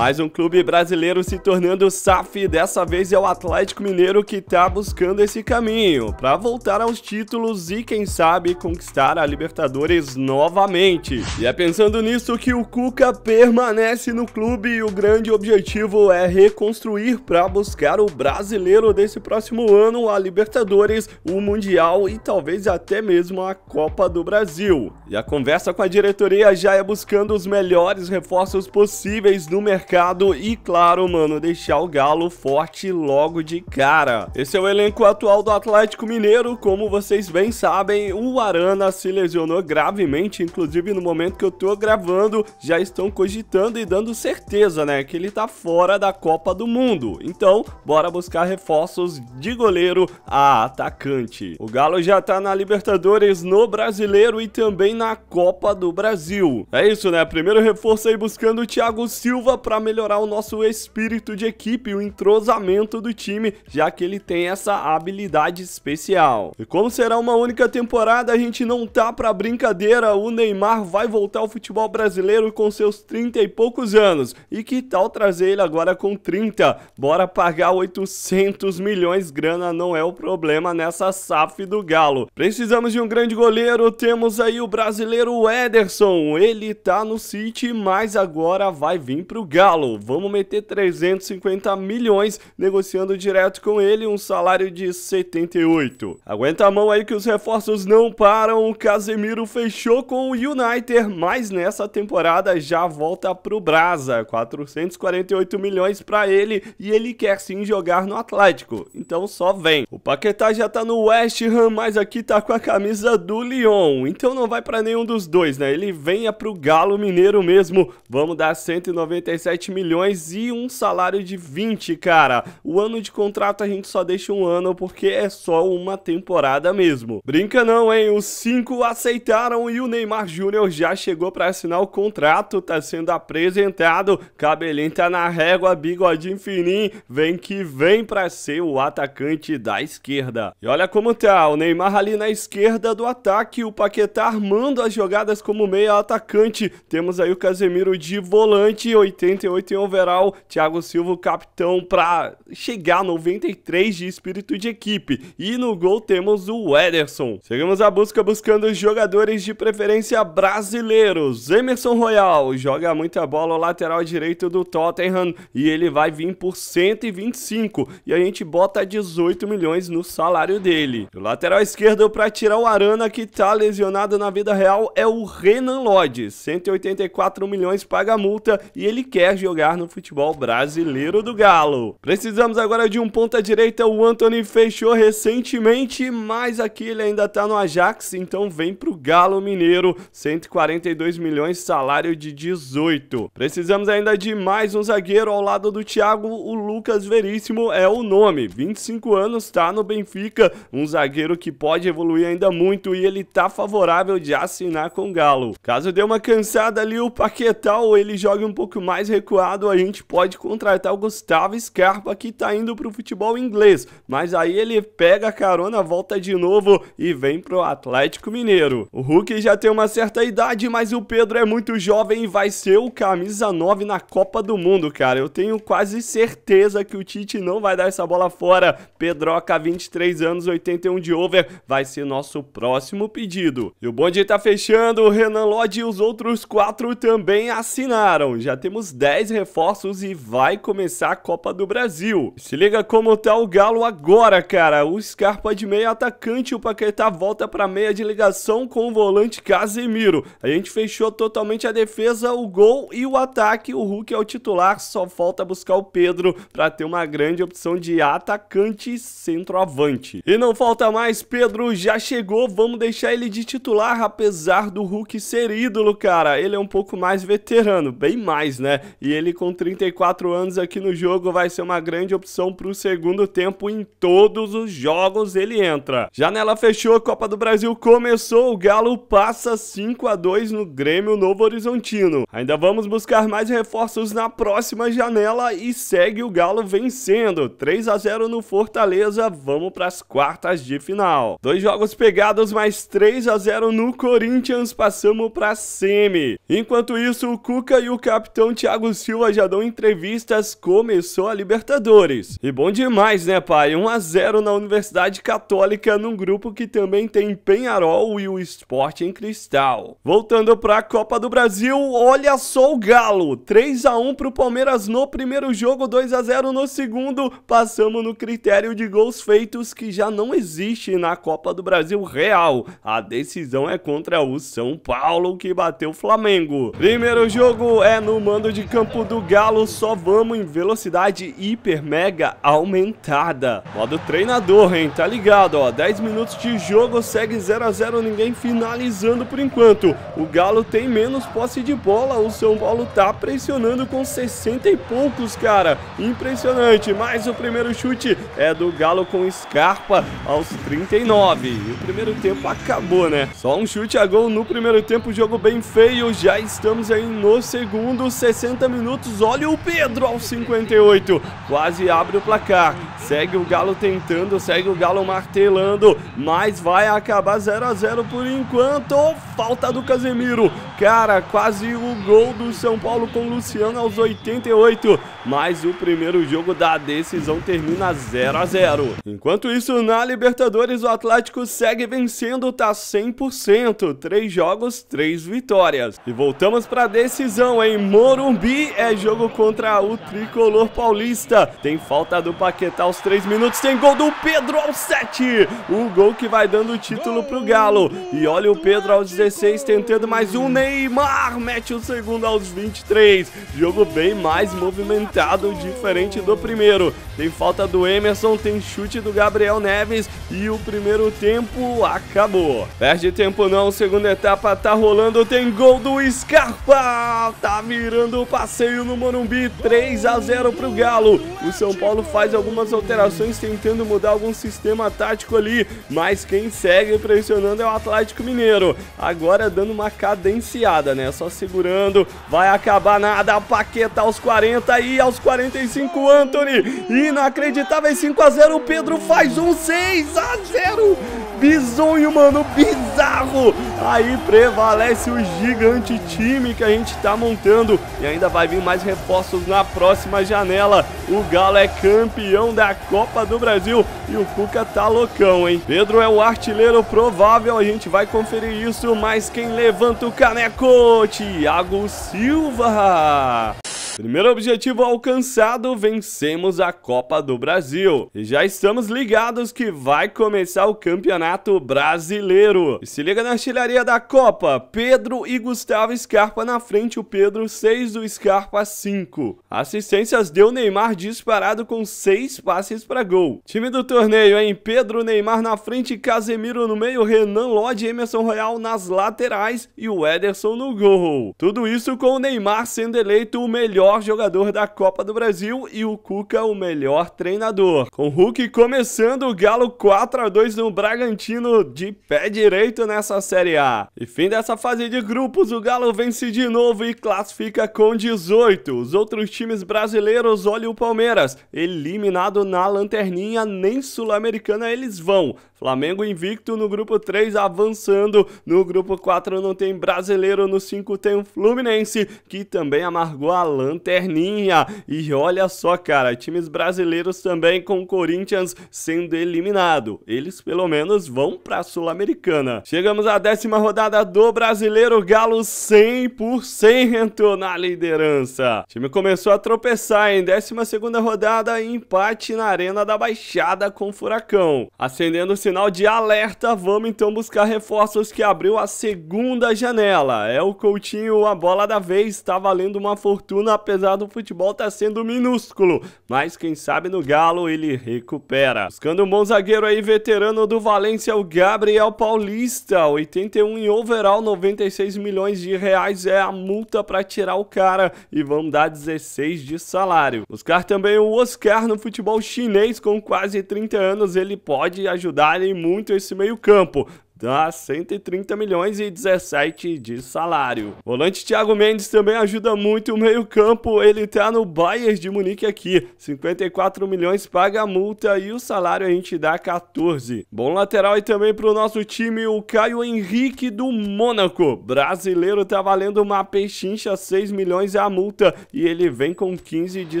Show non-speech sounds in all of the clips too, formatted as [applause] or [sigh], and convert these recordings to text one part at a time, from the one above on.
Mais um clube brasileiro se tornando SAF, dessa vez é o Atlético Mineiro que está buscando esse caminho, para voltar aos títulos e quem sabe conquistar a Libertadores novamente. E é pensando nisso que o Cuca permanece no clube e o grande objetivo é reconstruir para buscar o brasileiro desse próximo ano, a Libertadores, o Mundial e talvez até mesmo a Copa do Brasil. E a conversa com a diretoria já é buscando os melhores reforços possíveis no mercado mercado e, claro, mano, deixar o Galo forte logo de cara. Esse é o elenco atual do Atlético Mineiro, como vocês bem sabem, o Arana se lesionou gravemente, inclusive no momento que eu tô gravando, já estão cogitando e dando certeza, né, que ele tá fora da Copa do Mundo. Então, bora buscar reforços de goleiro a atacante. O Galo já tá na Libertadores, no Brasileiro e também na Copa do Brasil. É isso, né? Primeiro reforço aí buscando o Thiago Silva para melhorar o nosso espírito de equipe, o entrosamento do time, já que ele tem essa habilidade especial. E como será uma única temporada, a gente não tá para brincadeira, o Neymar vai voltar ao futebol brasileiro com seus 30 e poucos anos. E que tal trazer ele agora com 30? Bora pagar 800 milhões, grana não é o problema nessa SAF do Galo. Precisamos de um grande goleiro, temos aí o brasileiro Ederson, ele tá no City, mas agora vai vir pro Galo. Galo. Vamos meter 350 milhões negociando direto com ele um salário de 78. Aguenta a mão aí que os reforços não param. O Casemiro fechou com o United, mas nessa temporada já volta pro Brasa. 448 milhões para ele e ele quer sim jogar no Atlético. Então só vem. O Paquetá já tá no West Ham, mas aqui tá com a camisa do Lyon. Então não vai para nenhum dos dois, né? Ele venha pro Galo Mineiro mesmo. Vamos dar 197 7 milhões e um salário de 20, cara. O ano de contrato a gente só deixa um ano porque é só uma temporada mesmo. Brinca não, hein? Os cinco aceitaram e o Neymar Júnior já chegou para assinar o contrato, tá sendo apresentado. Cabelinho tá na régua, bigodinho fininho, vem que vem para ser o atacante da esquerda. E olha como tá, o Neymar ali na esquerda do ataque, o Paquetá armando as jogadas como meia atacante. Temos aí o Casemiro de volante, 80 98 em overall, Thiago Silva, capitão, para chegar a 93 de espírito de equipe. E no gol temos o Ederson. Seguimos a busca buscando jogadores de preferência brasileiros. Emerson Royal joga muita bola, o lateral direito do Tottenham, e ele vai vir por 125. E a gente bota 18 milhões no salário dele. O lateral esquerdo para tirar o Arana, que tá lesionado na vida real, é o Renan Lodge. 184 milhões paga multa e ele quer quer jogar no futebol brasileiro do Galo. Precisamos agora de um ponta direita, o Anthony fechou recentemente, mas aqui ele ainda tá no Ajax, então vem pro Galo Mineiro, 142 milhões, salário de 18. Precisamos ainda de mais um zagueiro ao lado do Thiago, o Lucas Veríssimo é o nome, 25 anos, tá no Benfica, um zagueiro que pode evoluir ainda muito e ele tá favorável de assinar com o Galo. Caso dê uma cansada ali, o Paquetal ele joga um pouco mais adequado, a gente pode contratar o Gustavo Scarpa, que tá indo pro futebol inglês. Mas aí ele pega a carona, volta de novo e vem pro Atlético Mineiro. O Hulk já tem uma certa idade, mas o Pedro é muito jovem e vai ser o camisa 9 na Copa do Mundo, cara. Eu tenho quase certeza que o Tite não vai dar essa bola fora. Pedroca, 23 anos, 81 de over, vai ser nosso próximo pedido. E o bonde tá fechando, o Renan Lodge e os outros quatro também assinaram. Já temos 10 10 reforços e vai começar a Copa do Brasil. Se liga como tá o Galo agora, cara. O Scarpa de meia atacante, o Paquetá volta pra meia de ligação com o volante Casemiro. A gente fechou totalmente a defesa, o gol e o ataque. O Hulk é o titular, só falta buscar o Pedro pra ter uma grande opção de atacante centroavante. E não falta mais, Pedro já chegou, vamos deixar ele de titular, apesar do Hulk ser ídolo, cara. Ele é um pouco mais veterano, bem mais, né? E ele, com 34 anos aqui no jogo, vai ser uma grande opção para o segundo tempo. Em todos os jogos ele entra. Janela fechou, Copa do Brasil começou. O Galo passa 5 a 2 no Grêmio Novo Horizontino. Ainda vamos buscar mais reforços na próxima janela e segue o Galo vencendo. 3 a 0 no Fortaleza. Vamos para as quartas de final. Dois jogos pegados, mais 3 a 0 no Corinthians. Passamos para semi. Enquanto isso, o Cuca e o capitão Thiago Silva já deu entrevistas, começou a Libertadores. E bom demais, né, pai? 1 a 0 na Universidade Católica, num grupo que também tem Penharol e o Esporte em Cristal. Voltando para a Copa do Brasil, olha só o Galo. 3 a 1 para o Palmeiras no primeiro jogo, 2 a 0 no segundo. Passamos no critério de gols feitos que já não existe na Copa do Brasil real. A decisão é contra o São Paulo, que bateu o Flamengo. Primeiro jogo é no mando de campo campo do Galo, só vamos em velocidade hiper mega aumentada. Modo treinador, hein? Tá ligado, ó. 10 minutos de jogo, segue 0 a 0 ninguém finalizando por enquanto. O Galo tem menos posse de bola, o São Paulo tá pressionando com 60 e poucos, cara. Impressionante, mas o primeiro chute é do Galo com Scarpa aos 39. E o primeiro tempo acabou, né? Só um chute a gol no primeiro tempo, jogo bem feio. Já estamos aí no segundo, 60 minutos, olha o Pedro aos 58, quase abre o placar. Segue o Galo tentando, segue o Galo martelando, mas vai acabar 0 a 0 por enquanto. Falta do Casemiro. Cara, quase o gol do São Paulo com o Luciano aos 88, mas o primeiro jogo da decisão termina 0 a 0. Enquanto isso, na Libertadores o Atlético segue vencendo, tá 100%, 3 jogos, 3 vitórias. E voltamos para a decisão em Morumbi e é jogo contra o tricolor paulista. Tem falta do Paquetá aos 3 minutos. Tem gol do Pedro aos 7. O gol que vai dando o título pro Galo. E olha o Pedro aos 16 tentando mais um. Neymar mete o segundo aos 23. Jogo bem mais movimentado, diferente do primeiro. Tem falta do Emerson, tem chute do Gabriel Neves. E o primeiro tempo acabou. Perde tempo não, segunda etapa tá rolando. Tem gol do Scarpa. Tá virando o passeio no Morumbi, 3 a 0 para o Galo. O São Paulo faz algumas alterações tentando mudar algum sistema tático ali, mas quem segue pressionando é o Atlético Mineiro. Agora dando uma cadenciada, né? Só segurando, vai acabar nada. Paqueta aos 40 e aos 45 Anthony. Inacreditável 5 a 0 o Pedro faz um 6 a 0 bizonho, mano, bizarro. Aí prevalece o gigante time que a gente tá montando e ainda vai vir mais reforços na próxima janela. O Galo é campeão da Copa do Brasil e o Cuca tá loucão, hein? Pedro é o artilheiro provável, a gente vai conferir isso, mas quem levanta o caneco? Thiago Silva! Primeiro objetivo alcançado, vencemos a Copa do Brasil. E já estamos ligados que vai começar o Campeonato Brasileiro. E se liga na artilharia da Copa, Pedro e Gustavo Scarpa na frente, o Pedro 6, o Scarpa 5. Assistências deu Neymar disparado com 6 passes para gol. Time do torneio, hein? Pedro, Neymar na frente, Casemiro no meio, Renan Lodge, Emerson Royal nas laterais e o Ederson no gol. Tudo isso com o Neymar sendo eleito o melhor melhor jogador da Copa do Brasil e o Cuca o melhor treinador. Com Hulk começando o Galo 4 a 2 no Bragantino de pé direito nessa Série A. E fim dessa fase de grupos, o Galo vence de novo e classifica com 18. Os outros times brasileiros, olha o Palmeiras, eliminado na lanterninha, nem Sul-Americana eles vão. Flamengo invicto no grupo 3, avançando. No grupo 4 não tem brasileiro, no 5 tem o Fluminense, que também amargou a lanterninha. E olha só, cara, times brasileiros também com o Corinthians sendo eliminado. Eles pelo menos vão para a Sul-Americana. Chegamos à décima rodada do Brasileiro, Galo 100% na liderança. O time começou a tropeçar em 12 segunda rodada, empate na Arena da Baixada com o Furacão, acendendo-se sinal de alerta, vamos então buscar reforços que abriu a segunda janela. É o Coutinho, a bola da vez, está valendo uma fortuna, apesar do futebol estar tá sendo minúsculo. Mas quem sabe no Galo ele recupera. Buscando um bom zagueiro aí, veterano do Valência, o Gabriel Paulista. 81 em overall, 96 milhões de reais é a multa para tirar o cara. E vamos dar 16 de salário. Buscar também o Oscar no futebol chinês, com quase 30 anos, ele pode ajudar trabalhem muito esse meio-campo dá 130 milhões e 17 de salário. Volante Thiago Mendes também ajuda muito o meio-campo, ele tá no Bayern de Munique aqui, 54 milhões paga a multa e o salário a gente dá 14. Bom lateral e também pro nosso time o Caio Henrique do Mônaco. Brasileiro tá valendo uma pechincha, 6 milhões é a multa e ele vem com 15 de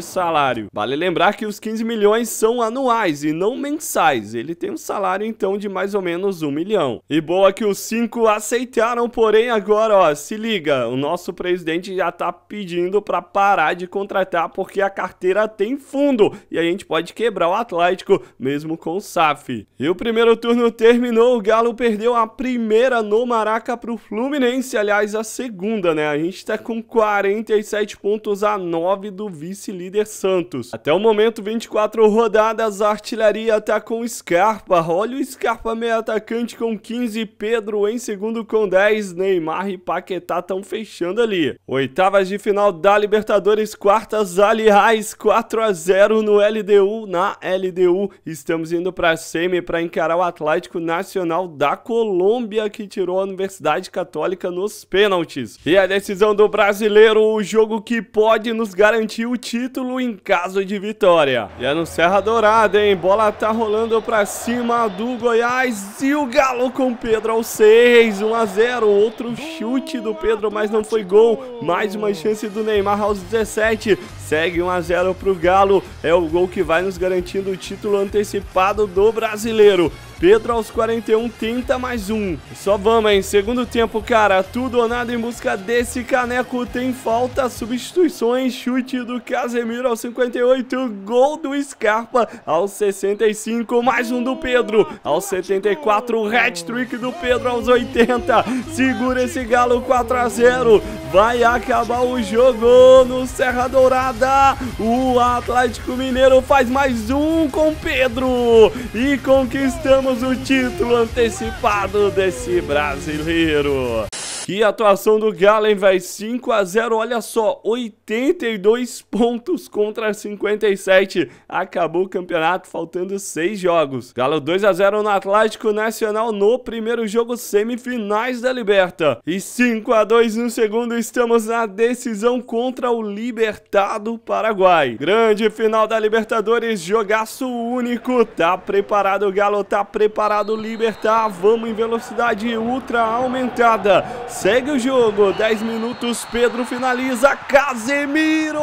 salário. Vale lembrar que os 15 milhões são anuais e não mensais. Ele tem um salário então de mais ou menos 1 milhão. E boa que os cinco aceitaram, porém agora, ó, se liga, o nosso presidente já tá pedindo para parar de contratar porque a carteira tem fundo e a gente pode quebrar o Atlético mesmo com o SAF. E o primeiro turno terminou, o Galo perdeu a primeira no Maraca pro Fluminense, aliás, a segunda, né? A gente tá com 47 pontos a 9 do vice-líder Santos. Até o momento, 24 rodadas, a artilharia tá com Scarpa. Olha o Scarpa meio atacante com 15 15, Pedro em segundo com 10, Neymar e Paquetá estão fechando ali. Oitavas de final da Libertadores, quartas, aliás, 4 a 0 no LDU, na LDU. Estamos indo para a semi para encarar o Atlético Nacional da Colômbia, que tirou a Universidade Católica nos pênaltis. E a decisão do brasileiro, o jogo que pode nos garantir o título em caso de vitória. E é no Serra Dourada, hein? Bola tá rolando para cima do Goiás e o Galo com Pedro aos 6, 1 a 0. Outro chute do Pedro, mas não foi gol. Mais uma chance do Neymar aos 17. Segue 1 a 0 para o Galo. É o gol que vai nos garantindo o título antecipado do brasileiro. Pedro aos 41 tenta mais um. Só vamos, hein? Segundo tempo, cara. Tudo ou nada em busca desse caneco. Tem falta, substituições, chute do Casemiro aos 58, gol do Scarpa aos 65, mais um do Pedro aos 74, hat-trick do Pedro aos 80. Segura esse Galo 4 a 0. Vai acabar o jogo no Serra Dourada rodada, o Atlético Mineiro faz mais um com Pedro e conquistamos o título antecipado desse brasileiro. Que atuação do Galen, velho. 5 a 0 olha só. 82 pontos contra 57. Acabou o campeonato, faltando 6 jogos. Galo 2 a 0 no Atlético Nacional no primeiro jogo semifinais da Liberta. E 5 a 2 no segundo, estamos na decisão contra o Libertado Paraguai. Grande final da Libertadores, jogaço único. Tá preparado o Galo, tá preparado o Libertar. Vamos em velocidade ultra aumentada. Segue o jogo, 10 minutos, Pedro finaliza, Casemiro!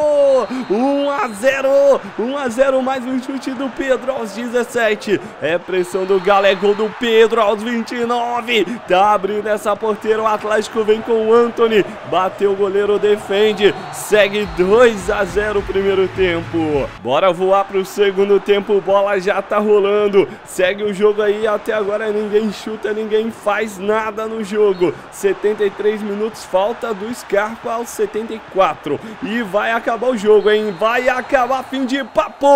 1 a 0, 1 a 0, mais um chute do Pedro aos 17. É pressão do Galo, é gol do Pedro aos 29. Tá abrindo essa porteira, o Atlético vem com o Anthony, bateu o goleiro, defende, segue 2 a 0 o primeiro tempo. Bora voar pro segundo tempo, bola já tá rolando. Segue o jogo aí, até agora ninguém chuta, ninguém faz nada no jogo. 70 43 minutos, falta do Scarpa aos 74. E vai acabar o jogo, hein? Vai acabar, fim de papo!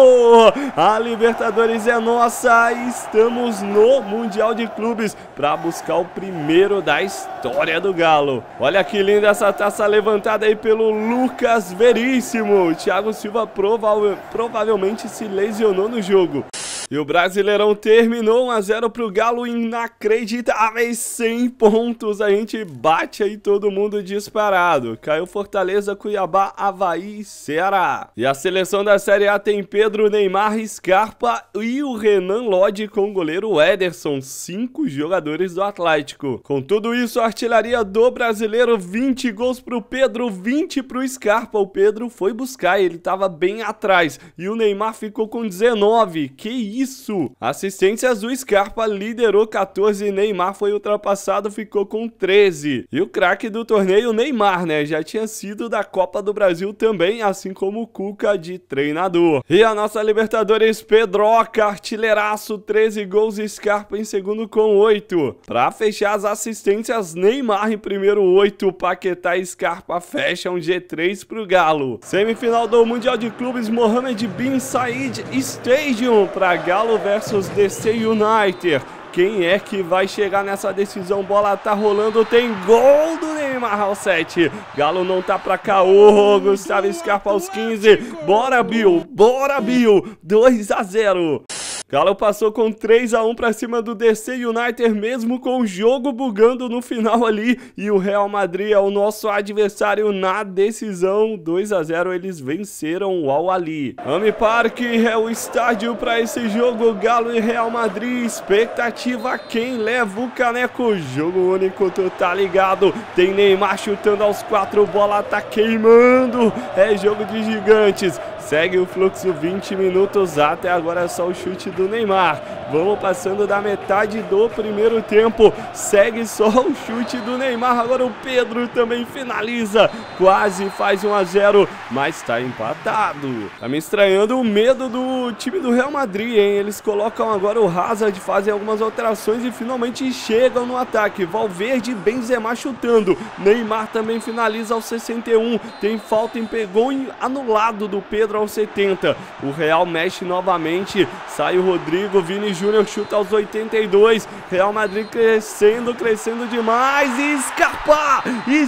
A Libertadores é nossa, estamos no Mundial de Clubes para buscar o primeiro da história do Galo. Olha que linda essa taça levantada aí pelo Lucas Veríssimo. O Thiago Silva provavelmente se lesionou no jogo. E o Brasileirão terminou 1x0 pro Galo, inacreditáveis 100 pontos. A gente bate aí todo mundo disparado. Caiu Fortaleza, Cuiabá, Havaí e Ceará. E a seleção da Série A tem Pedro, Neymar, Scarpa e o Renan Lodge com o goleiro Ederson. Cinco jogadores do Atlético. Com tudo isso, a artilharia do brasileiro, 20 gols pro Pedro, 20 pro Scarpa. O Pedro foi buscar, ele tava bem atrás. E o Neymar ficou com 19. Que isso? isso? Assistências do Scarpa liderou 14, Neymar foi ultrapassado, ficou com 13. E o craque do torneio, Neymar, né? Já tinha sido da Copa do Brasil também, assim como o Cuca de treinador. E a nossa Libertadores, Pedroca, artilheiraço, 13 gols, Scarpa em segundo com 8. Pra fechar as assistências, Neymar em primeiro 8, Paquetá e Scarpa fecham G3 pro Galo. Semifinal do Mundial de Clubes, Mohamed Bin Said Stadium pra Galo. Galo versus DC United. Quem é que vai chegar nessa decisão? Bola tá rolando, tem gol do Neymar ao 7. Galo não tá pra caô, Gustavo Scarpa aos 15. Bora, Bill, bora, Bill. 2 a 0. Galo passou com 3 a 1 para cima do DC United, mesmo com o jogo bugando no final ali. E o Real Madrid é o nosso adversário na decisão. 2 a 0 eles venceram o Al Ali. Ami Park é o estádio para esse jogo. Galo e Real Madrid. Expectativa quem leva o caneco. Jogo único, tu tá ligado? Tem Neymar chutando aos quatro. Bola tá queimando. É jogo de gigantes. Segue o fluxo 20 minutos até agora é só o chute do do Neymar. Vamos passando da metade do primeiro tempo. Segue só [laughs] o chute do Neymar. Agora o Pedro também finaliza. Quase faz 1 a 0, mas está empatado. Tá me estranhando o medo do time do Real Madrid, hein? Eles colocam agora o Hazard, fazem algumas alterações e finalmente chegam no ataque. Valverde, Benzema chutando. Neymar também finaliza aos 61. Tem falta em pegou anulado do Pedro aos 70. O Real mexe novamente. Sai o Rodrigo, Vini Júnior chuta aos 82. Real Madrid crescendo, crescendo demais. E Scarpa!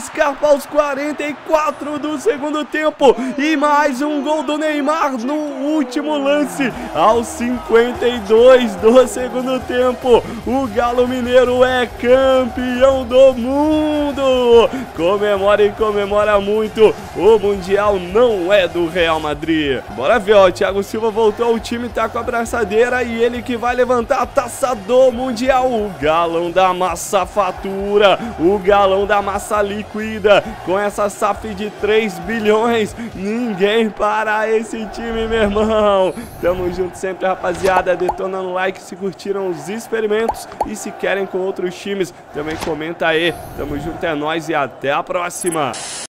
Scarpa aos 44 do segundo tempo. E mais um gol do Neymar no último lance, aos 52 do segundo tempo. O Galo Mineiro é campeão do mundo. Comemora e comemora muito. O Mundial não é do Real Madrid. Bora ver, ó. O Thiago Silva voltou, ao time tá com a abraçadeira galera, e ele que vai levantar a taça do Mundial, o galão da massa fatura, o galão da massa líquida, com essa SAF de 3 bilhões, ninguém para esse time, meu irmão. Tamo junto sempre, rapaziada, detonando like se curtiram os experimentos e se querem com outros times, também comenta aí. Tamo junto, é nóis e até a próxima.